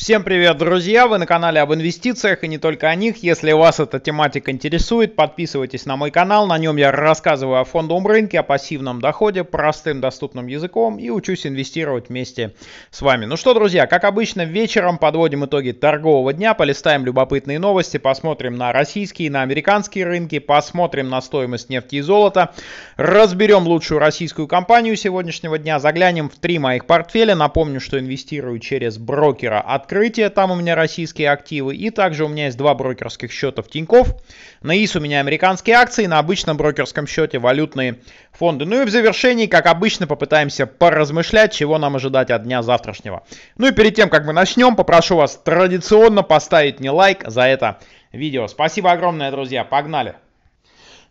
Всем привет, друзья! Вы на канале об инвестициях и не только о них. Если вас эта тематика интересует, подписывайтесь на мой канал. На нем я рассказываю о фондовом рынке, о пассивном доходе, простым доступным языком и учусь инвестировать вместе с вами. Ну что, друзья, как обычно, вечером подводим итоги торгового дня, полистаем любопытные новости, посмотрим на российские, и на американские рынки, посмотрим на стоимость нефти и золота, разберем лучшую российскую компанию сегодняшнего дня, заглянем в три моих портфеля. Напомню, что инвестирую через брокера от открытие, там у меня российские активы. И также у меня есть два брокерских счета в Тиньков. На ИС у меня американские акции, на обычном брокерском счете валютные фонды. Ну и в завершении, как обычно, попытаемся поразмышлять, чего нам ожидать от дня завтрашнего. Ну и перед тем, как мы начнем, попрошу вас традиционно поставить мне лайк за это видео. Спасибо огромное, друзья. Погнали!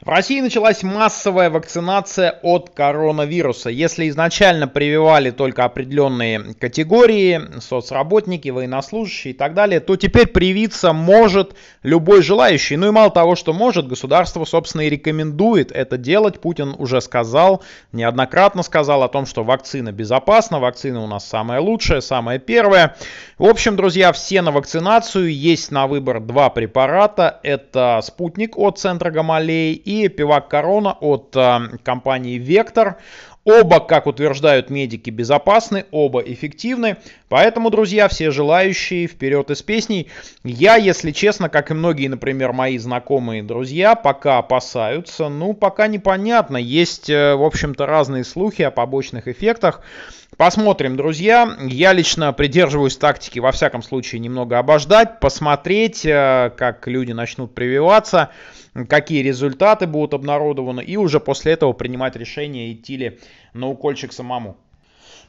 В России началась массовая вакцинация от коронавируса. Если изначально прививали только определенные категории, соцработники, военнослужащие и так далее, то теперь привиться может любой желающий. Ну и мало того, что может, государство, собственно, и рекомендует это делать. Путин уже сказал, неоднократно сказал о том, что вакцина безопасна, вакцина у нас самая лучшая, самая первая. В общем, друзья, все на вакцинацию. Есть на выбор два препарата. Это спутник от Центра Гамалеи и пивак Корона от а, компании Вектор. Оба, как утверждают медики, безопасны, оба эффективны. Поэтому, друзья, все желающие вперед из песней. Я, если честно, как и многие, например, мои знакомые друзья, пока опасаются. Ну, пока непонятно. Есть, э, в общем-то, разные слухи о побочных эффектах. Посмотрим, друзья. Я лично придерживаюсь тактики, во всяком случае, немного обождать, посмотреть, э, как люди начнут прививаться, какие результаты будут обнародованы, и уже после этого принимать решение, идти ли на укольчик самому.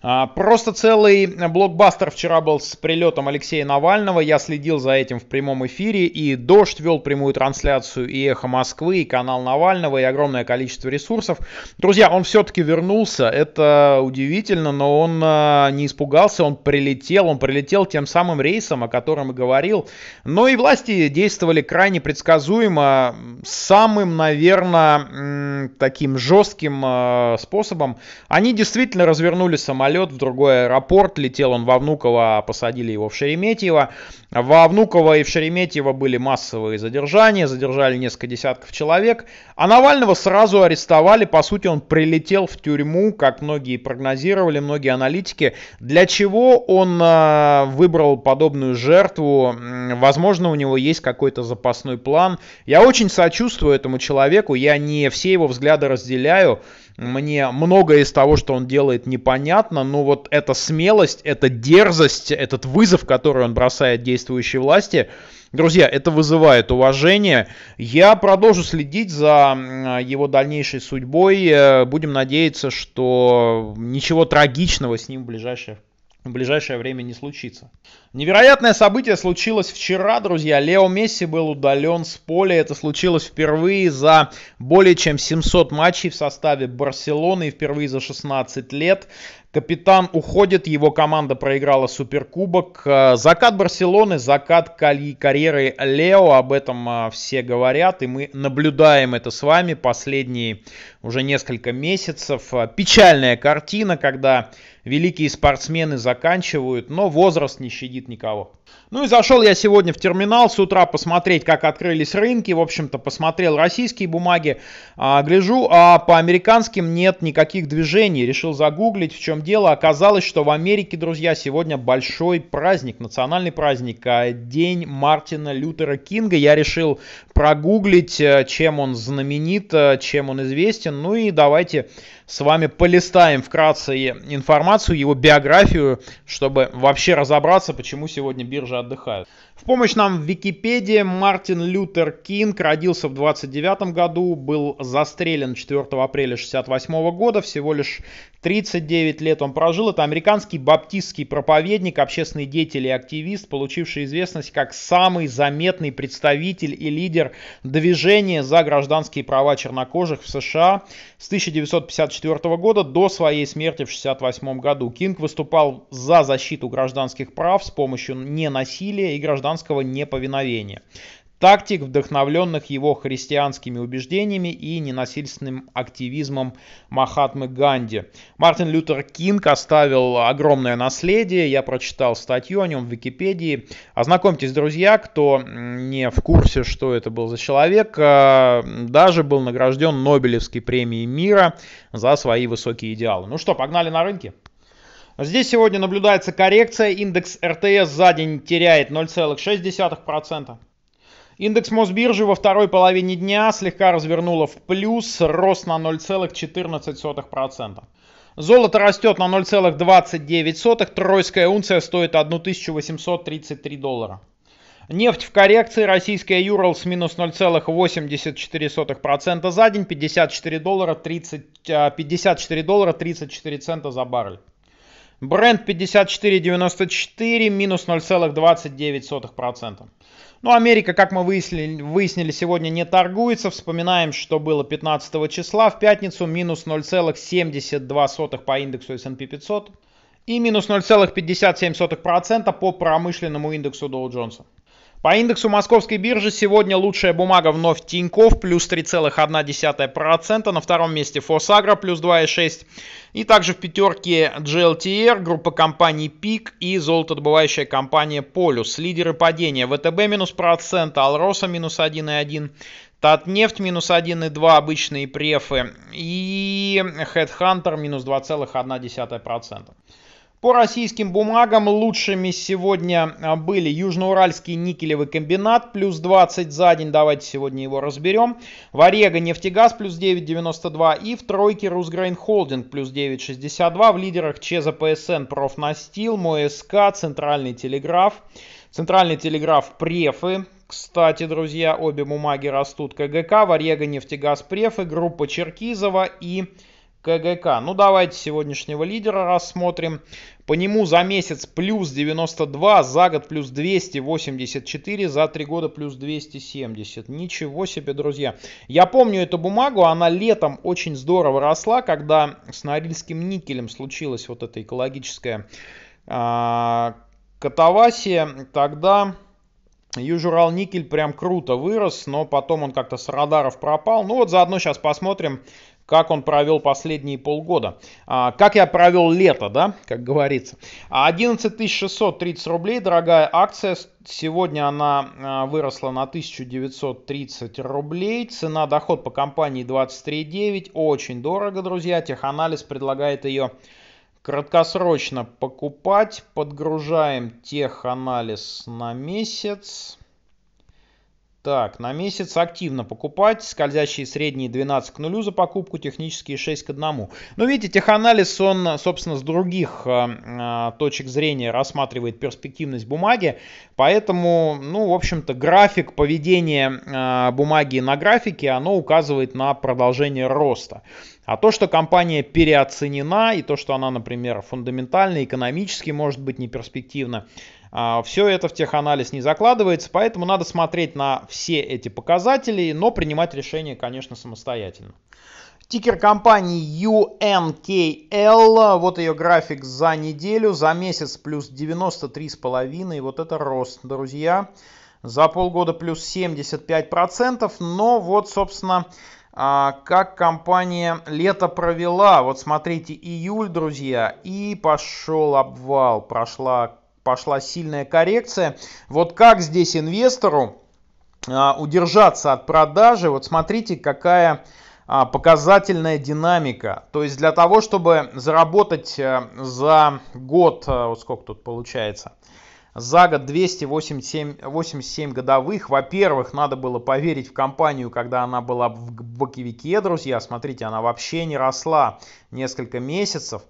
А, просто целый блокбастер вчера был с прилетом Алексея Навального. Я следил за этим в прямом эфире. И Дождь вел прямую трансляцию, и Эхо Москвы, и канал Навального, и огромное количество ресурсов. Друзья, он все-таки вернулся. Это удивительно, но он а, не испугался. Он прилетел. Он прилетел тем самым рейсом, о котором и говорил. Но и власти действовали крайне предсказуемо. Самым, наверное, таким жестким а, способом. Они действительно развернули самолет самолет в другой аэропорт, летел он во Внуково, а посадили его в Шереметьево. Во Внуково и в Шереметьево были массовые задержания, задержали несколько десятков человек, а Навального сразу арестовали, по сути он прилетел в тюрьму, как многие прогнозировали, многие аналитики. Для чего он а, выбрал подобную жертву? Возможно, у него есть какой-то запасной план. Я очень сочувствую этому человеку, я не все его взгляды разделяю, мне многое из того, что он делает, непонятно, но вот эта смелость, эта дерзость, этот вызов, который он бросает действующей власти, Друзья, это вызывает уважение. Я продолжу следить за его дальнейшей судьбой. Э, будем надеяться, что ничего трагичного с ним в ближайшее в ближайшее время не случится. Невероятное событие случилось вчера, друзья. Лео Месси был удален с поля. Это случилось впервые за более чем 700 матчей в составе Барселоны и впервые за 16 лет. Капитан уходит, его команда проиграла Суперкубок. Э, закат Барселоны, закат карьеры Лео, об этом э, все говорят, и мы наблюдаем это с вами последние уже несколько месяцев. Э, печальная картина, когда великие спортсмены заканчивают, но возраст не щадит никого. Ну и зашел я сегодня в терминал с утра посмотреть, как открылись рынки. В общем-то, посмотрел российские бумаги, а, гляжу, а по американским нет никаких движений. Решил загуглить, в чем чем дело. Оказалось, что в Америке, друзья, сегодня большой праздник, национальный праздник, э, День Мартина Лютера Кинга. Я решил прогуглить, э, чем он знаменит, э, чем он известен. Ну и давайте с вами полистаем вкратце информацию, его биографию, чтобы вообще разобраться, почему сегодня биржа отдыхает. В помощь нам в Википедии Мартин Лютер Кинг родился в 29 году, был застрелен 4 апреля 68 года, всего лишь 39 лет он прожил. Это американский баптистский проповедник, общественный деятель и активист, получивший известность как самый заметный представитель и лидер движение за гражданские права чернокожих в США с 1954 года до своей смерти в 1968 году. Кинг выступал за защиту гражданских прав с помощью ненасилия и гражданского неповиновения тактик, вдохновленных его христианскими убеждениями и ненасильственным активизмом Махатмы Ганди. Мартин Лютер Кинг оставил огромное наследие, я прочитал статью о нем в Википедии. Ознакомьтесь, друзья, кто не в курсе, что это был за человек, а, даже был награжден Нобелевской премией мира за свои высокие идеалы. Ну что, погнали на рынки? Здесь сегодня наблюдается коррекция, индекс РТС за день теряет 0,6%. Индекс Мосбиржи во второй половине дня слегка развернула в плюс, рост на 0,14%. Золото растет на 0,29, тройская унция стоит 1833 доллара. Нефть в коррекции, российская Юралс минус 0,84% за день, 54 доллара, 30, 54 а, доллара 34 цента за баррель. Бренд 54.94, минус 0,29%. Ну, Америка, как мы выяснили, выяснили, сегодня не торгуется. Вспоминаем, что было 15 числа в пятницу, минус 0,72 по индексу S&P 500 и минус 0,57% по промышленному индексу Dow Jones. По индексу московской биржи сегодня лучшая бумага вновь Тиньков, плюс 3,1%. На втором месте Фосагра, плюс 2,6%. И также в пятерке GLTR, группа компаний ПИК и золотодобывающая компания Полюс. Лидеры падения ВТБ минус процент, Алроса минус 1,1%. Татнефть минус 1,2, обычные префы и Headhunter минус 2,1%. По российским бумагам лучшими сегодня а, были Южноуральский никелевый комбинат, плюс 20 за день, давайте сегодня его разберем. Варега нефтегаз, плюс 9,92 и в тройке Русгрейн Холдинг, плюс 9,62. В лидерах Чеза ПСН, Профнастил, МОСК, Центральный Телеграф. Центральный телеграф префы. Кстати, друзья, обе бумаги растут. КГК, Варега, нефтегаз, префы, группа Черкизова и КГК. Ну, давайте сегодняшнего лидера рассмотрим. По нему за месяц плюс 92, за год плюс 284, за три года плюс 270. Ничего себе, друзья. Я помню эту бумагу, она летом очень здорово росла, когда с Норильским никелем случилась вот эта экологическая э, катавасия. Тогда Южурал-никель прям круто вырос, но потом он как-то с радаров пропал. Ну вот заодно сейчас посмотрим, как он провел последние полгода. А, как я провел лето, да, как говорится. 11 630 рублей, дорогая акция. Сегодня она а, выросла на 1930 рублей. Цена доход по компании 23,9. Очень дорого, друзья. Теханализ предлагает ее краткосрочно покупать. Подгружаем теханализ на месяц. Так, на месяц активно покупать. Скользящие средние 12 к нулю за покупку, технические 6 к 1. Но ну, видите, теханализ, он, собственно, с других э, точек зрения рассматривает перспективность бумаги. Поэтому, ну, в общем-то, график поведения э, бумаги на графике, оно указывает на продолжение роста. А то, что компания переоценена и то, что она, например, фундаментально, экономически может быть неперспективна, а, все это в теханализ не закладывается, поэтому надо смотреть на все эти показатели, но принимать решение, конечно, самостоятельно. Тикер компании UNKL, вот ее график за неделю, за месяц плюс 93,5, вот это рост, друзья. За полгода плюс 75%, но вот, собственно, а, как компания лето провела. Вот смотрите, июль, друзья, и пошел обвал, прошла, пошла сильная коррекция. Вот как здесь инвестору а, удержаться от продажи, вот смотрите, какая а, показательная динамика. То есть для того, чтобы заработать э, за год, э, вот сколько тут получается, за год 287 87 годовых. Во-первых, надо было поверить в компанию, когда она была в боковике, друзья. Смотрите, она вообще не росла несколько месяцев.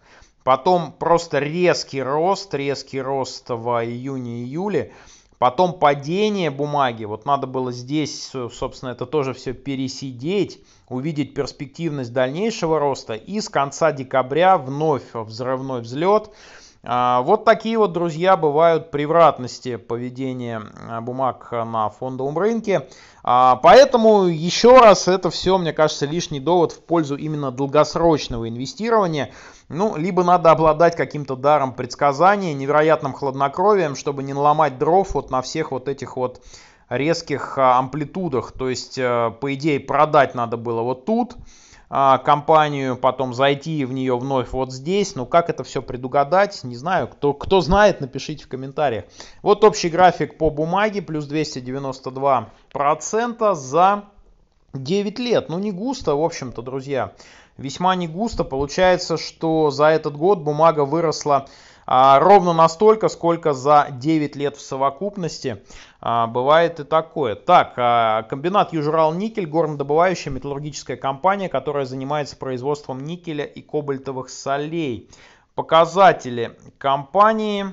Потом просто резкий рост, резкий рост в июне-июле. Потом падение бумаги. Вот надо было здесь, собственно, это тоже все пересидеть, увидеть перспективность дальнейшего роста. И с конца декабря вновь взрывной взлет. А, вот такие вот, друзья, бывают превратности поведения а, бумаг на фондовом рынке. А, поэтому еще раз это все, мне кажется, лишний довод в пользу именно долгосрочного инвестирования. Ну, либо надо обладать каким-то даром предсказания, невероятным хладнокровием, чтобы не ломать дров вот на всех вот этих вот резких амплитудах. То есть, э, по идее, продать надо было вот тут, а, компанию, потом зайти в нее вновь вот здесь. но ну, как это все предугадать, не знаю. Кто, кто знает, напишите в комментариях. Вот общий график по бумаге, плюс 292% за 9 лет. Ну, не густо, в общем-то, друзья. Весьма не густо. Получается, что за этот год бумага выросла а, ровно настолько, сколько за 9 лет в совокупности. А, бывает и такое. Так, а, комбинат Южурал-Никель, горнодобывающая металлургическая компания, которая занимается производством никеля и кобальтовых солей. Показатели компании.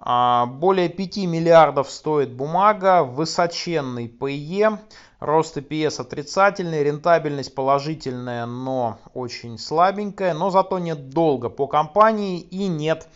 А, более 5 миллиардов стоит бумага, высоченный ПЕ, рост EPS отрицательный, рентабельность положительная, но очень слабенькая, но зато нет долга по компании и нет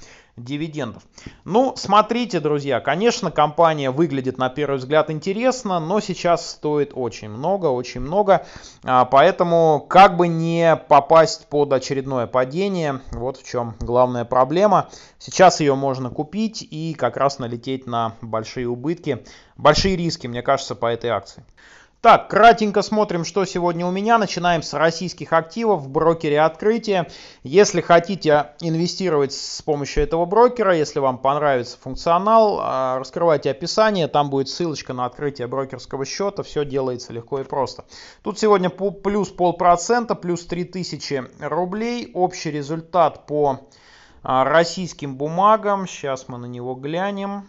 дивидендов. Ну, смотрите, друзья, конечно, компания выглядит на первый взгляд интересно, но сейчас стоит очень много, очень много. А, поэтому как бы не попасть под очередное падение, вот в чем главная проблема. Сейчас ее можно купить и как раз налететь на большие убытки, большие риски, мне кажется, по этой акции. Так, кратенько смотрим, что сегодня у меня. Начинаем с российских активов в брокере открытия. Если хотите инвестировать с помощью этого брокера, если вам понравится функционал, а, раскрывайте описание, там будет ссылочка на открытие брокерского счета, все делается легко и просто. Тут сегодня плюс полпроцента, плюс 3000 рублей. Общий результат по а, российским бумагам, сейчас мы на него глянем.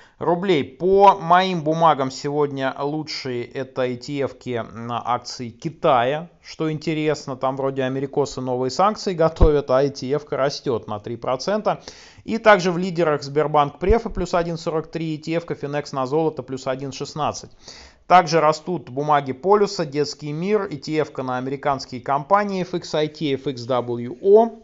рублей. По моим бумагам сегодня лучшие это ETF на акции Китая. Что интересно, там вроде америкосы новые санкции готовят, а ETF растет на 3%. И также в лидерах Сбербанк Префы плюс 1,43, ETF Финекс на золото плюс 1,16. Также растут бумаги Полюса, Детский мир, ETF на американские компании FXIT, FXWO.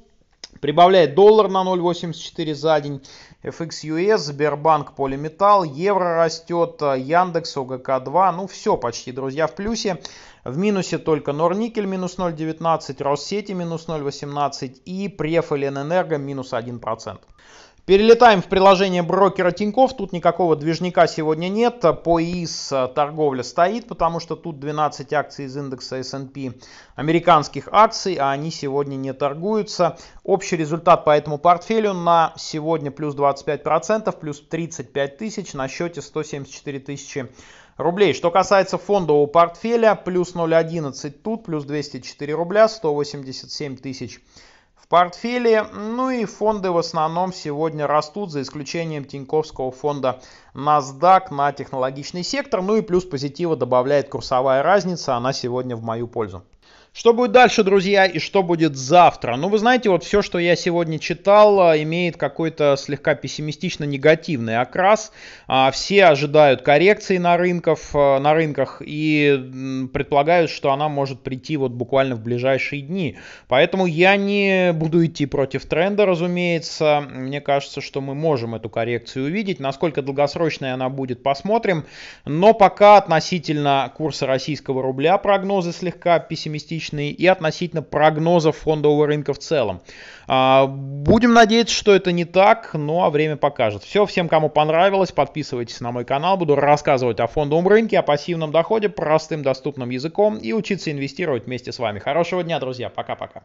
Прибавляет доллар на 0,84 за день. FXUS, Сбербанк, Полиметал, Евро растет, Яндекс, ОГК-2. Ну все почти, друзья, в плюсе. В минусе только Норникель минус 0,19, Россети минус 0,18 и Преф или Энерго минус 1%. Перелетаем в приложение брокера тиньков, Тут никакого движника сегодня нет. По ИИС э, торговля стоит, потому что тут 12 акций из индекса S&P американских акций, а они сегодня не торгуются. Общий результат по этому портфелю на сегодня плюс 25%, плюс 35 тысяч на счете 174 тысячи рублей. Что касается фондового портфеля, плюс 0,11 тут, плюс 204 рубля, 187 тысяч в портфеле. Ну и фонды в основном сегодня растут, за исключением Тиньковского фонда NASDAQ на технологичный сектор. Ну и плюс позитива добавляет курсовая разница, она сегодня в мою пользу. Что будет дальше, друзья, и что будет завтра? Ну, вы знаете, вот все, что я сегодня читал, а, имеет какой-то слегка пессимистично-негативный окрас. А, все ожидают коррекции на, рынков, а, на рынках и предполагают, что она может прийти вот буквально в ближайшие дни. Поэтому я не буду идти против тренда, разумеется. Мне кажется, что мы можем эту коррекцию увидеть. Насколько долгосрочная она будет, посмотрим. Но пока относительно курса российского рубля прогнозы слегка пессимистичны рыночные и относительно прогнозов фондового рынка в целом. А, будем надеяться, что это не так, но ну, а время покажет. Все, всем, кому понравилось, подписывайтесь на мой канал, буду рассказывать о фондовом рынке, о пассивном доходе простым доступным языком и учиться инвестировать вместе с вами. Хорошего дня, друзья, пока-пока.